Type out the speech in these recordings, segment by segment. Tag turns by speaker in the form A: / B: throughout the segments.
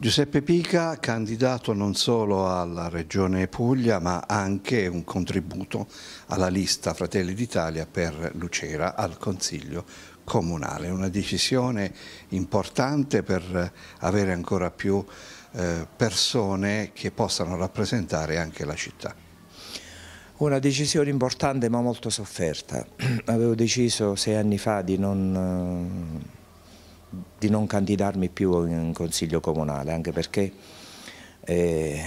A: Giuseppe Pica, candidato non solo alla Regione Puglia ma anche un contributo alla lista Fratelli d'Italia per Lucera al Consiglio Comunale. Una decisione importante per avere ancora più eh, persone che possano rappresentare anche la città.
B: Una decisione importante ma molto sofferta.
A: Avevo deciso
B: sei anni fa di non... Eh, di non candidarmi più in consiglio comunale, anche perché eh,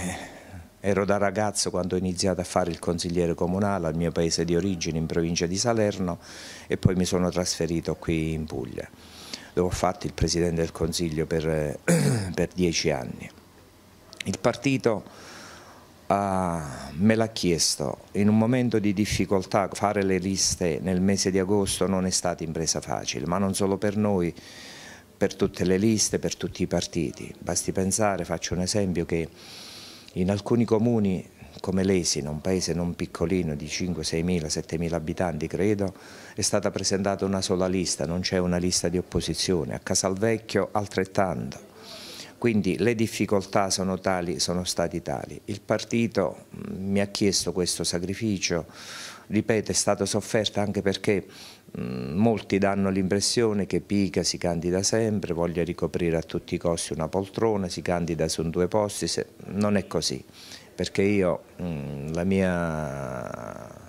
B: ero da ragazzo quando ho iniziato a fare il consigliere comunale al mio paese di origine, in provincia di Salerno, e poi mi sono trasferito qui in Puglia, dove ho fatto il presidente del consiglio per, per dieci anni. Il partito ah, me l'ha chiesto in un momento di difficoltà fare le liste nel mese di agosto non è stata impresa facile ma non solo per noi per tutte le liste, per tutti i partiti. Basti pensare, faccio un esempio, che in alcuni comuni come Lesina, un paese non piccolino di 5, 6 mila, 7 mila abitanti credo, è stata presentata una sola lista, non c'è una lista di opposizione, a Casalvecchio altrettanto. Quindi le difficoltà sono tali, sono state tali. Il partito mm, mi ha chiesto questo sacrificio, ripeto è stato sofferto anche perché Mm, molti danno l'impressione che Pica si candida sempre, voglia ricoprire a tutti i costi una poltrona, si candida su due posti, non è così, perché io mm, la mia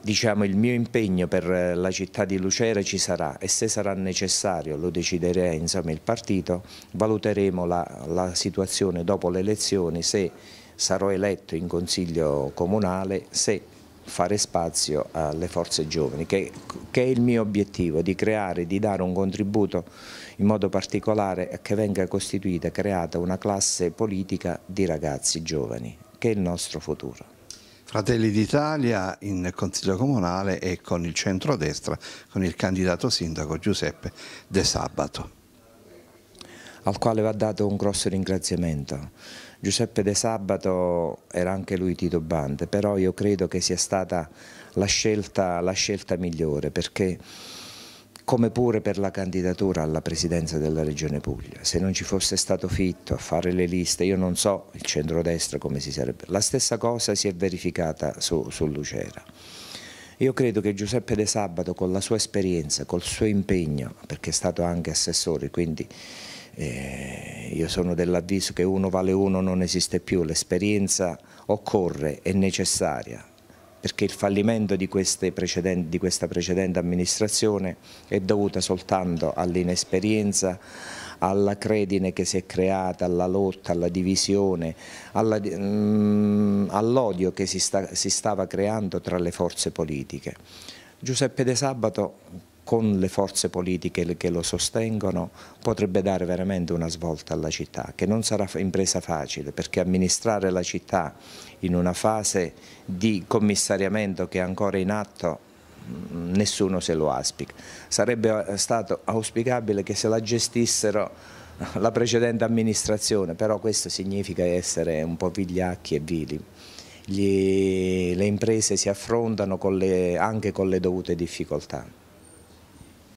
B: diciamo, il mio impegno per la città di Lucera ci sarà e se sarà necessario, lo deciderà insomma, il partito, valuteremo la, la situazione dopo le elezioni, se sarò eletto in consiglio comunale, se fare spazio alle forze giovani, che, che, è il mio obiettivo, di creare, di dare un contributo in modo particolare che venga costituita, creata una classe politica di ragazzi giovani, che è il
A: nostro futuro. Fratelli d'Italia in Consiglio Comunale e con il centrodestra, con il candidato sindaco Giuseppe De Sabato.
B: Al quale va dato un grosso ringraziamento Giuseppe De Sabato era anche lui titubante, però io credo che sia stata la scelta, la scelta migliore perché come pure per la candidatura alla presidenza della Regione Puglia. Se non ci fosse stato Fitto a fare le liste, io non so il centrodestra come si sarebbe... La stessa cosa si è verificata su, su Lucera. Io credo che Giuseppe De Sabato con la sua esperienza, col suo impegno, perché è stato anche assessore, quindi eh, io sono dell'avviso che uno vale uno non esiste più, l'esperienza occorre, è necessaria, perché il fallimento di, di, questa precedente amministrazione è dovuta soltanto all'inesperienza, alla credine che si è creata, alla lotta, alla divisione, mm, all'odio all che si, sta, si stava creando tra le forze politiche. Giuseppe De Sabato con le forze politiche che lo sostengono potrebbe dare veramente una svolta alla città, che non sarà impresa facile perché amministrare la città in una fase di commissariamento che è ancora in atto mm, nessuno se lo auspica. Sarebbe eh, stato auspicabile che se la gestissero la precedente amministrazione, però questo significa essere un po' vigliacchi e vili. Gli, le imprese si affrontano con le, anche con le dovute difficoltà.